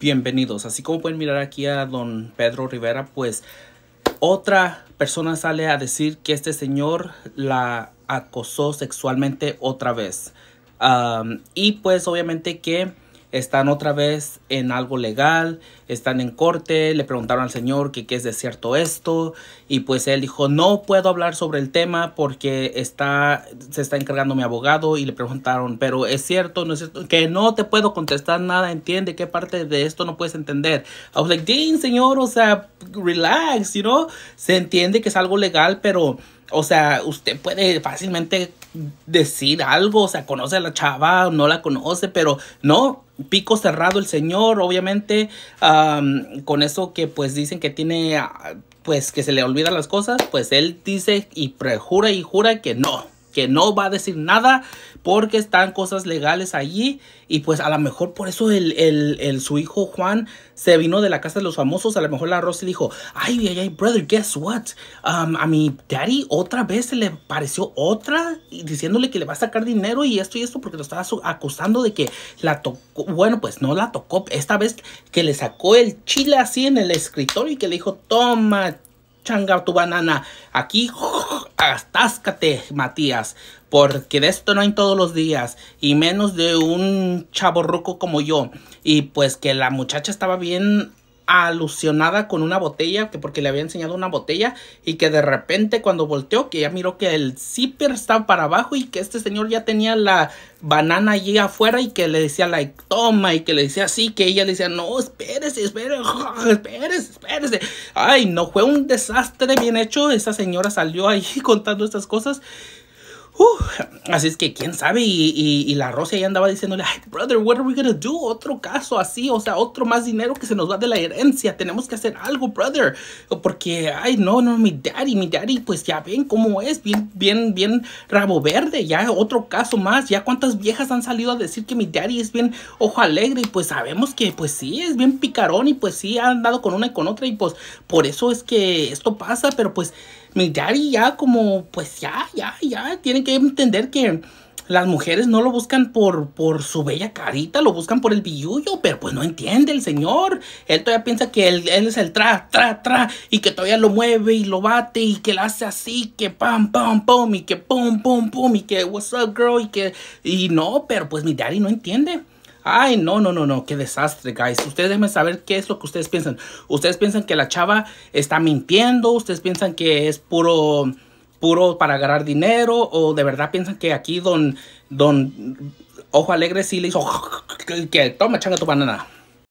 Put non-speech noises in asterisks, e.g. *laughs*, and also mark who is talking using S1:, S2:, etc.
S1: bienvenidos. Así como pueden mirar aquí a don Pedro Rivera, pues otra persona sale a decir que este señor la acosó sexualmente otra vez. y pues obviamente que están otra vez en algo legal, están en corte, le preguntaron al señor que qué es de cierto esto y pues él dijo, no puedo hablar sobre el tema porque está, se está encargando mi abogado y le preguntaron, pero es cierto, no es cierto, que no te puedo contestar nada, entiende qué parte de esto no puedes entender. I was like, Dean, señor, o sea, relax, you know, se entiende que es algo legal, pero... O sea, usted puede fácilmente decir algo, o sea, conoce a la chava, no la conoce, pero no, pico cerrado el señor, obviamente, con eso que pues dicen que tiene, ah, pues que se le olvidan las cosas, pues él dice y prejura y jura que no que no va a decir nada porque están cosas legales allí y pues a lo mejor por eso el, su hijo Juan se vino de la casa de los famosos, a lo mejor la le dijo, ay, ay, ay, brother, guess what, um, a mi daddy otra vez se le pareció otra diciéndole que le va a sacar dinero y esto y esto porque lo estaba acusando de que la tocó, bueno, pues no la tocó, esta vez que le sacó el chile así en el escritorio y que le dijo, toma, changa tu banana, aquí Agastáscate, Matías, porque de esto no hay todos los días, y menos de un chavo ruco como yo. Y pues que la muchacha estaba bien alusionada con una botella, que porque le había enseñado una botella, y que de repente cuando volteó, que ella miró que el zipper estaba para abajo y que este señor ya tenía la banana allí afuera y que le decía, like, toma, y que le decía así, que ella le decía, no, espérese, espérese, *laughs* espérese, espérese. Ay, no, fue un desastre bien hecho. Esa señora salió ahí *laughs* contando estas cosas así es que quién sabe. Y, la Rosa ya andaba diciéndole, brother, what are we gonna do? Otro caso así, o sea, otro más dinero que se nos va de la herencia. Tenemos que hacer algo, brother. Porque, ay, no, no, mi daddy, mi daddy, pues ya ven cómo es, bien, bien, bien rabo verde. Ya otro caso más. Ya cuántas viejas han salido a decir que mi daddy es bien ojo alegre. Y pues sabemos que, pues sí, es bien picarón. Y pues sí, ha andado con una y con otra. Y pues por eso es que esto pasa. Pero pues mi daddy ya como, pues ya, ya, ya, tiene que entender que las mujeres no lo buscan por, por su bella carita, lo buscan por el billullo, pero pues no entiende el señor. Él todavía piensa que él, es el tra, tra, tra, y que todavía lo mueve y lo bate y que lo hace así, que pam, pam, pam, y que pum, pum, pum, y que what's up, girl, y que. Y no, pero pues mi daddy no entiende. Ay, no, no, no, no, qué desastre, guys. Ustedes deben saber qué es lo que ustedes piensan. Ustedes piensan que la chava está mintiendo, ustedes piensan que es puro puro para ganar dinero o de verdad piensan que aquí don, don Ojo Alegre sí le hizo *laughs* que toma changa tu banana.